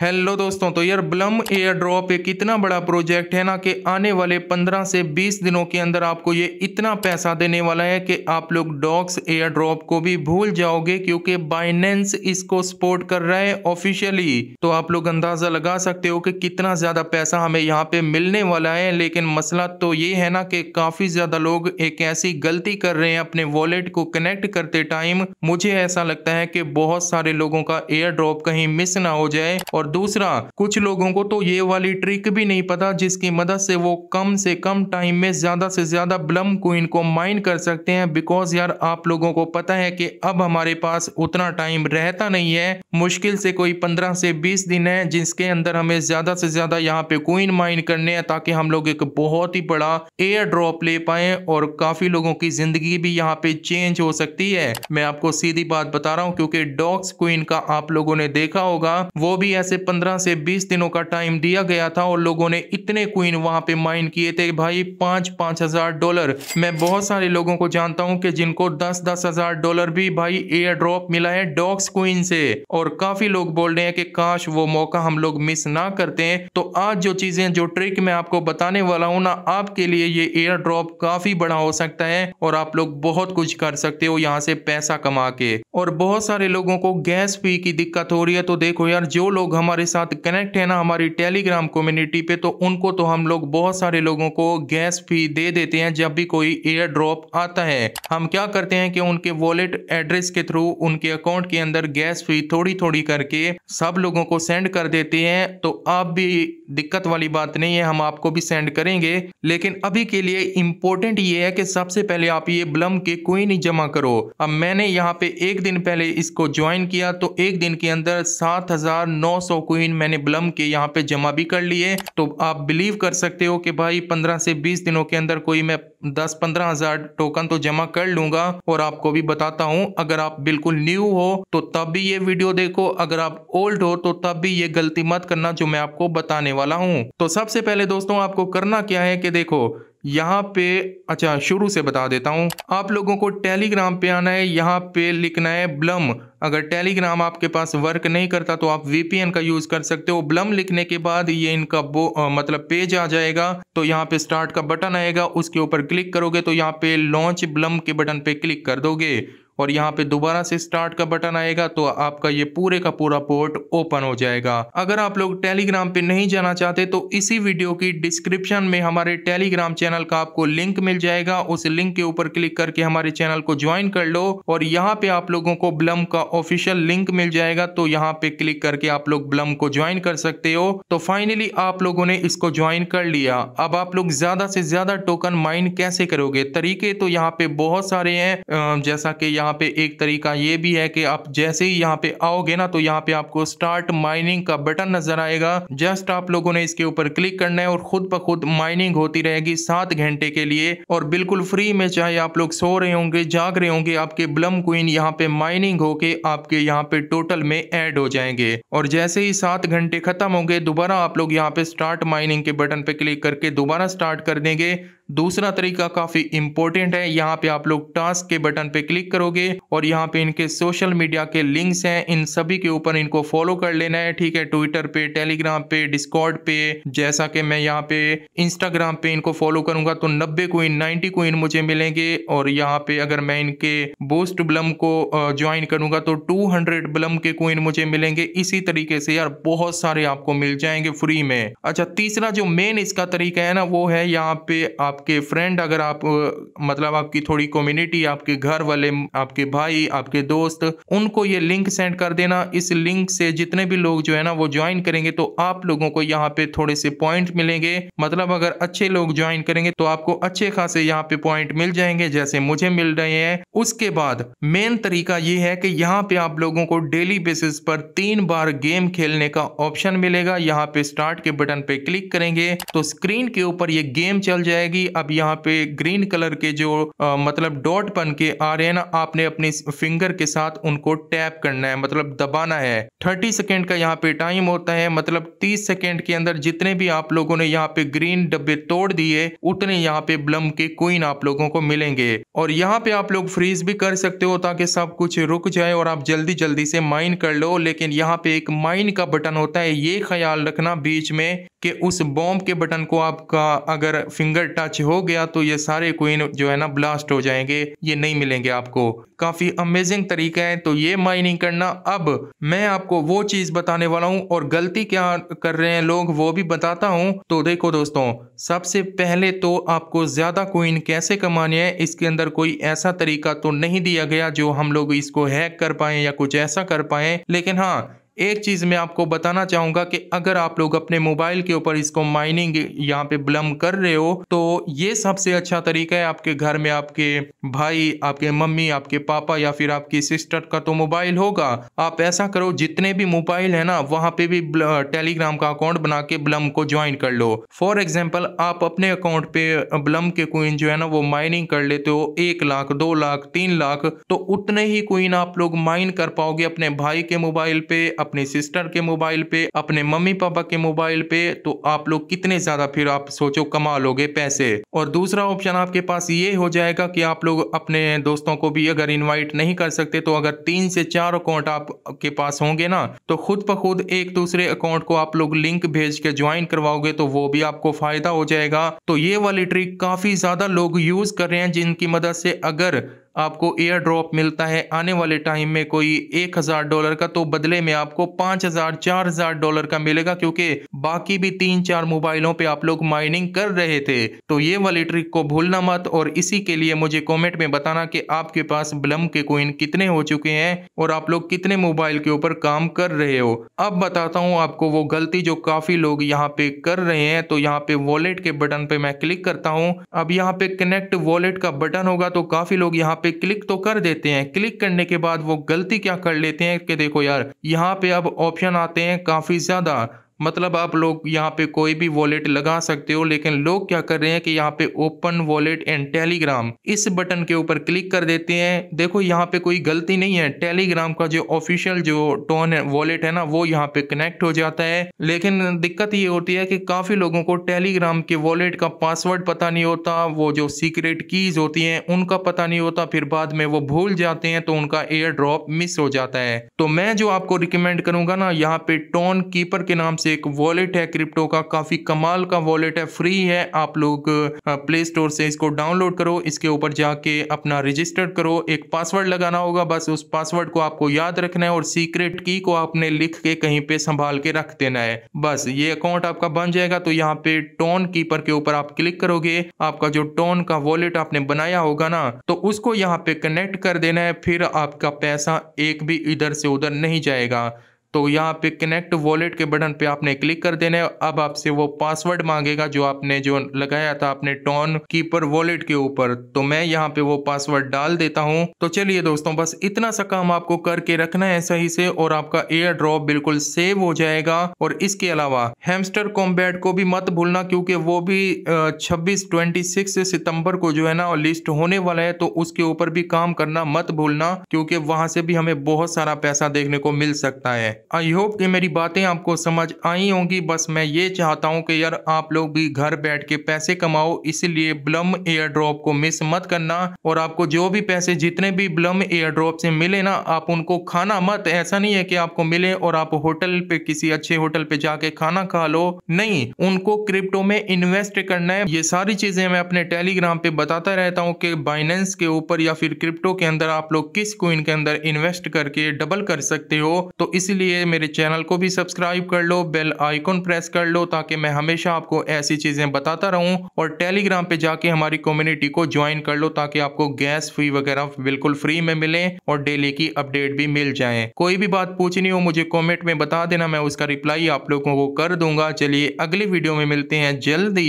hello दोस्तों तो यार ब्लम एयर ड्रॉप एक इतना बड़ा प्रोजेक्ट है ना कि आने वाले 15 से 20 दिनों के अंदर आपको ये इतना पैसा देने वाला है कि आप लोग डॉक्स एयर ड्रॉप को भी भूल जाओगे क्योंकि बाइनेंस इसको सपोर्ट कर रहा है ऑफिशियली तो आप लोग अंदाज़ा लगा सकते हो कि कितना ज़्यादा पैसा हमें यहाँ पे मिलने वाला है लेकिन मसला तो ये है ना कि काफ़ी ज़्यादा लोग एक ऐसी गलती कर रहे हैं अपने वॉलेट को कनेक्ट करते टाइम मुझे ऐसा लगता है कि बहुत सारे लोगों का एयर ड्रॉप कहीं मिस ना हो जाए और दूसरा कुछ लोगों को तो ये वाली ट्रिक भी नहीं पता जिसकी मदद से वो कम से कम टाइम में ज़्यादा से ज़्यादा ब्लम कोइन को माइन कर सकते हैं बिकॉज यार आप लोगों को पता है कि अब हमारे पास उतना टाइम रहता नहीं है मुश्किल से कोई पंद्रह से बीस दिन है जिसके अंदर हमें ज़्यादा से ज़्यादा यहाँ पे कोइन माइन करने हैं ताकि हम लोग एक बहुत ही बड़ा एयर ड्रॉप ले पाए और काफ़ी लोगों की ज़िंदगी भी यहाँ पे चेंज हो सकती है मैं आपको सीधी बात बता रहा हूँ क्योंकि डॉक्स क्वीन का आप लोगों ने देखा होगा वो भी ऐसे 15 से 20 दिनों का टाइम दिया गया था और लोगों ने इतने क्वीन वहां पे माइन किए थे भाई पांच पांच हज़ार डॉलर मैं बहुत सारे लोगों को जानता हूँ कि जिनको दस दस हज़ार डॉलर भी भाई एयर ड्रॉप मिला है डॉक्स क्वीन से और काफ़ी लोग बोल रहे हैं कि काश वो मौका हम लोग मिस ना करते हैं तो आज जो चीज़ें जो ट्रिक मैं आपको बताने वाला हूँ ना आपके लिए ये एयर ड्रॉप काफ़ी बड़ा हो सकता है और आप लोग बहुत कुछ कर सकते हो यहाँ से पैसा कमा के और बहुत सारे लोगों को गैस फी की दिक्कत हो रही है तो देखो यार जो लोग हम हमारे साथ कनेक्ट है ना हमारी टेलीग्राम कम्युनिटी पे तो उनको तो हम लोग बहुत सारे लोगों को गैस फी दे देते हैं जब भी कोई एयर ड्रॉप आता है हम क्या करते हैं कि उनके वॉलेट एड्रेस के थ्रू उनके अकाउंट के अंदर गैस फी थोड़ी थोड़ी करके सब लोगों को सेंड कर देते हैं तो आप भी दिक्कत वाली बात नहीं है हम आपको भी सेंड करेंगे लेकिन अभी के लिए इम्पोर्टेंट ये है कि सबसे पहले आप ये ब्लम के कोई नहीं जमा करो अब मैंने यहाँ पे एक दिन पहले इसको ज्वाइन किया तो एक दिन के अंदर सात हजार नौ सौ सौ क्वीन मैंने ब्लम के यहाँ पे जमा भी कर लिए तो आप बिलीव कर सकते हो कि भाई पंद्रह से बीस दिनों के अंदर कोई मैं दस पंद्रह हजार टोकन तो जमा कर लूंगा और आपको भी बताता हूँ अगर आप बिल्कुल न्यू हो तो तब भी ये वीडियो देखो अगर आप ओल्ड हो तो तब भी ये गलती मत करना जो मैं आपको बताने वाला हूँ तो सबसे पहले दोस्तों आपको करना क्या है कि देखो यहाँ पे अच्छा शुरू से बता देता हूँ आप लोगों को टेलीग्राम पे आना है यहाँ पे लिखना है ब्लम अगर टेलीग्राम आपके पास वर्क नहीं करता तो आप वीपीएन का यूज़ कर सकते हो ब्लम लिखने के बाद ये इनका वो मतलब पेज आ जाएगा तो यहाँ पे स्टार्ट का बटन आएगा उसके ऊपर क्लिक करोगे तो यहाँ पे लॉन्च ब्लम के बटन पे क्लिक कर दोगे और यहाँ पे दोबारा से स्टार्ट का बटन आएगा तो आपका ये पूरे का पूरा पोर्ट ओपन हो जाएगा अगर आप लोग टेलीग्राम पे नहीं जाना चाहते तो इसी वीडियो की डिस्क्रिप्शन में हमारे टेलीग्राम चैनल का आपको लिंक मिल जाएगा उस लिंक के ऊपर क्लिक करके हमारे चैनल को ज्वाइन कर लो और यहाँ पे आप लोगों को ब्लम का ऑफिशियल लिंक मिल जाएगा तो यहाँ पे क्लिक करके आप लोग ब्लम को ज्वाइन कर सकते हो तो फाइनली आप लोगों ने इसको ज्वाइन कर लिया अब आप लोग ज्यादा से ज्यादा टोकन माइन कैसे करोगे तरीके तो यहाँ पे बहुत सारे हैं जैसा कि यहाँ यहाँ पे एक तरीका ये भी है कि आप जैसे ही यहाँ पे आओगे ना तो यहाँ पे आपको स्टार्ट माइनिंग का बटन नजर आएगा जस्ट आप लोगों ने इसके ऊपर क्लिक करना है और खुद ब खुद माइनिंग होती रहेगी सात घंटे के लिए और बिल्कुल फ्री में चाहे आप लोग सो रहे होंगे जाग रहे होंगे आपके ब्लम क्वीन यहाँ पे माइनिंग होके आपके यहाँ पे टोटल में एड हो जाएंगे और जैसे ही सात घंटे खत्म होंगे दोबारा आप लोग यहाँ पे स्टार्ट माइनिंग के बटन पे क्लिक करके दोबारा स्टार्ट कर देंगे दूसरा तरीका काफ़ी इंपॉर्टेंट है यहाँ पे आप लोग टास्क के बटन पे क्लिक करोगे और यहाँ पे इनके सोशल मीडिया के लिंक्स हैं इन सभी के ऊपर इनको फॉलो कर लेना है ठीक है ट्विटर पे टेलीग्राम पे डिस्कॉर्ड पे जैसा कि मैं यहाँ पे इंस्टाग्राम पे इनको फॉलो करूंगा तो नब्बे कोइन नाइनटी कोइन मुझे मिलेंगे और यहाँ पे अगर मैं इनके बोस्ट ब्लम को ज्वाइन करूंगा तो टू हंड्रेड ब्लम के कोइन मुझे मिलेंगे इसी तरीके से यार बहुत सारे आपको मिल जाएंगे फ्री में अच्छा तीसरा जो मेन इसका तरीका है ना वो है यहाँ पे आप आपके फ्रेंड अगर आप मतलब आपकी थोड़ी कम्युनिटी आपके घर वाले आपके भाई आपके दोस्त उनको ये लिंक सेंड कर देना इस लिंक से जितने भी लोग जो है ना वो ज्वाइन करेंगे तो आप लोगों को यहाँ पे थोड़े से पॉइंट मिलेंगे मतलब अगर अच्छे लोग ज्वाइन करेंगे तो आपको अच्छे खासे यहाँ पे पॉइंट मिल जाएंगे जैसे मुझे मिल रहे हैं उसके बाद मेन तरीका ये है कि यहाँ पे आप लोगों को डेली बेसिस पर तीन बार गेम खेलने का ऑप्शन मिलेगा यहाँ पे स्टार्ट के बटन पे क्लिक करेंगे तो स्क्रीन के ऊपर ये गेम चल जाएगी अब यहाँ पे ग्रीन कलर के जो आ, मतलब डॉट बन के आ रहे हैं ना आपने अपने फिंगर के साथ उनको टैप करना है मतलब दबाना है थर्टी सेकेंड का यहाँ पे टाइम होता है मतलब तीस सेकेंड के अंदर जितने भी आप लोगों ने यहाँ पे ग्रीन डब्बे तोड़ दिए उतने यहाँ पे ब्लम के क्वीन आप लोगों को मिलेंगे और यहाँ पे आप लोग फ्रीज भी कर सकते हो ताकि सब कुछ रुक जाए और आप जल्दी जल्दी से माइन कर लो लेकिन यहाँ पे एक माइन का बटन होता है ये ख्याल रखना बीच में कि उस बॉम्ब के बटन को आपका अगर फिंगर टच हो गया तो ये सारे क्वीन जो है ना ब्लास्ट हो जाएंगे ये नहीं मिलेंगे आपको काफी अमेजिंग तरीका है तो ये माइनिंग करना अब मैं आपको वो चीज बताने वाला हूँ और गलती क्या कर रहे हैं लोग वो भी बताता हूँ तो देखो दोस्तों सबसे पहले तो आपको ज्यादा क्वीन कैसे कमाने हैं इसके अंदर कोई ऐसा तरीका तो नहीं दिया गया जो हम लोग इसको हैक कर पाए या कुछ ऐसा कर पाए लेकिन हाँ एक चीज़ मैं आपको बताना चाहूँगा कि अगर आप लोग अपने मोबाइल के ऊपर इसको माइनिंग यहाँ पे ब्लम कर रहे हो तो ये सबसे अच्छा तरीका है आपके घर में आपके भाई आपके मम्मी आपके पापा या फिर आपकी सिस्टर का तो मोबाइल होगा आप ऐसा करो जितने भी मोबाइल है ना वहाँ पे भी टेलीग्राम का अकाउंट बना के ब्लम को ज्वाइन कर लो फॉर एग्जाम्पल आप अपने अकाउंट पे ब्लम के कोइन जो है ना वो माइनिंग कर लेते हो एक लाख दो लाख तीन लाख तो उतने ही कोइन आप लोग माइन कर पाओगे अपने भाई के मोबाइल पे अपने सिस्टर के मोबाइल पे अपने मम्मी पापा के मोबाइल पे तो आप लोग कितने ज्यादा फिर आप सोचो कमा लोगे पैसे और दूसरा ऑप्शन आपके पास ये हो जाएगा कि आप लोग अपने दोस्तों को भी अगर इन्वाइट नहीं कर सकते तो अगर तीन से चार अकाउंट आपके पास होंगे ना तो खुद ब खुद एक दूसरे अकाउंट को आप लोग लिंक भेज के ज्वाइन करवाओगे तो वो भी आपको फायदा हो जाएगा तो ये वाली ट्रिक काफी ज्यादा लोग यूज कर रहे हैं जिनकी मदद से अगर आपको एयर ड्रॉप मिलता है आने वाले टाइम में कोई एक हज़ार डॉलर का तो बदले में आपको पांच हज़ार चार हज़ार डॉलर का मिलेगा क्योंकि बाकी भी तीन चार मोबाइलों पे आप लोग माइनिंग कर रहे थे तो ये वाली ट्रिक को भूलना मत और इसी के लिए मुझे कमेंट में बताना कि आपके पास ब्लम के कोइन कितने हो चुके हैं और आप लोग कितने मोबाइल के ऊपर काम कर रहे हो अब बताता हूँ आपको वो गलती जो काफ़ी लोग यहाँ पे कर रहे हैं तो यहाँ पे वॉलेट के बटन पे मैं क्लिक करता हूँ अब यहाँ पे कनेक्ट वॉलेट का बटन होगा तो काफ़ी लोग यहाँ पे पे क्लिक तो कर देते हैं क्लिक करने के बाद वो गलती क्या कर लेते हैं कि देखो यार यहाँ पे अब ऑप्शन आते हैं काफ़ी ज़्यादा मतलब आप लोग यहाँ पे कोई भी वॉलेट लगा सकते हो लेकिन लोग क्या कर रहे हैं कि यहाँ पे ओपन वॉलेट एंड टेलीग्राम इस बटन के ऊपर क्लिक कर देते हैं देखो यहाँ पे कोई गलती नहीं है टेलीग्राम का जो ऑफिशियल जो टोन वॉलेट है ना वो यहाँ पे कनेक्ट हो जाता है लेकिन दिक्कत ये होती है कि काफी लोगों को टेलीग्राम के वॉलेट का पासवर्ड पता नहीं होता वो जो सीक्रेट कीज होती है उनका पता नहीं होता फिर बाद में वो भूल जाते हैं तो उनका एयर ड्रॉप मिस हो जाता है तो मैं जो आपको रिकमेंड करूंगा ना यहाँ पे टोन कीपर के नाम से से एक वॉलेट है क्रिप्टो का काफ़ी कमाल का वॉलेट है फ्री है आप लोग प्ले स्टोर से इसको डाउनलोड करो इसके ऊपर जाके अपना रजिस्टर करो एक पासवर्ड लगाना होगा बस उस पासवर्ड को आपको याद रखना है और सीक्रेट की को आपने लिख के कहीं पे संभाल के रख देना है बस ये अकाउंट आपका बन जाएगा तो यहाँ पे टोन कीपर के ऊपर आप क्लिक करोगे आपका जो टोन का वॉलेट आपने बनाया होगा ना तो उसको यहाँ पे कनेक्ट कर देना है फिर आपका पैसा एक भी इधर से उधर नहीं जाएगा तो यहाँ पे कनेक्ट वॉलेट के बटन पे आपने क्लिक कर देना है अब आपसे वो पासवर्ड मांगेगा जो आपने जो लगाया था अपने टॉन कीपर वॉलेट के ऊपर तो मैं यहाँ पे वो पासवर्ड डाल देता हूँ तो चलिए दोस्तों बस इतना सा काम आपको करके रखना है सही से और आपका एयर ड्रॉप बिल्कुल सेव हो जाएगा और इसके अलावा हेमस्टर कॉम्बैट को भी मत भूलना क्योंकि वो भी छब्बीस ट्वेंटी सितंबर को जो है ना लिस्ट होने वाला है तो उसके ऊपर भी काम करना मत भूलना क्योंकि वहां से भी हमें बहुत सारा पैसा देखने को मिल सकता है आई होप कि मेरी बातें आपको समझ आई होंगी बस मैं ये चाहता हूँ कि यार आप लोग भी घर बैठ के पैसे कमाओ इसलिए ब्लम एयर ड्रॉप को मिस मत करना और आपको जो भी पैसे जितने भी ब्लम एयर ड्रॉप से मिले ना आप उनको खाना मत ऐसा नहीं है कि आपको मिले और आप होटल पे किसी अच्छे होटल पे जाके खाना खा लो नहीं उनको क्रिप्टो में इन्वेस्ट करना है ये सारी चीजें मैं अपने टेलीग्राम पे बताता रहता हूँ कि बाइनेंस के ऊपर या फिर क्रिप्टो के अंदर आप लोग किस कोइन के अंदर इन्वेस्ट करके डबल कर सकते हो तो इसलिए लिए मेरे चैनल को भी सब्सक्राइब कर लो बेल आइकन प्रेस कर लो ताकि मैं हमेशा आपको ऐसी चीज़ें बताता रहूं और टेलीग्राम पे जाके हमारी कम्युनिटी को ज्वाइन कर लो ताकि आपको गैस फी वगैरह बिल्कुल फ्री में मिले और डेली की अपडेट भी मिल जाए कोई भी बात पूछनी हो मुझे कॉमेंट में बता देना मैं उसका रिप्लाई आप लोगों को कर दूंगा चलिए अगली वीडियो में मिलते हैं जल्दी